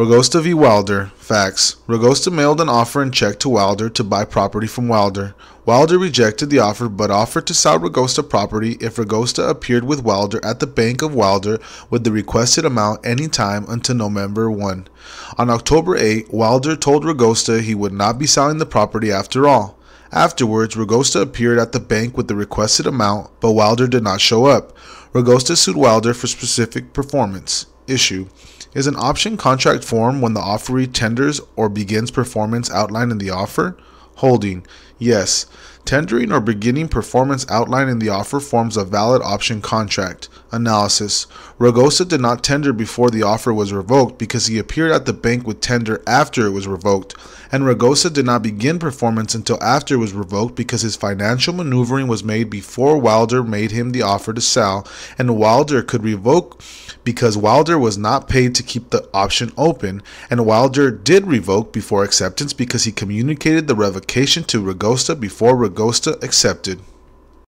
Rogosta v. Wilder, facts. Rogosta mailed an offer and check to Wilder to buy property from Wilder. Wilder rejected the offer but offered to sell Rogosta property if Rogosta appeared with Wilder at the bank of Wilder with the requested amount any time until November 1. On October 8, Wilder told Rogosta he would not be selling the property after all. Afterwards, Rogosta appeared at the bank with the requested amount, but Wilder did not show up. Rogosta sued Wilder for specific performance issue is an option contract form when the offeree tenders or begins performance outlined in the offer? Holding, yes. Tendering or beginning performance outlined in the offer forms a valid option contract. Analysis Ragosa did not tender before the offer was revoked because he appeared at the bank with tender after it was revoked, and Ragosa did not begin performance until after it was revoked because his financial maneuvering was made before Wilder made him the offer to sell, and Wilder could revoke because Wilder was not paid to keep the option open, and Wilder did revoke before acceptance because he communicated the revocation to Ragosa before Agosta accepted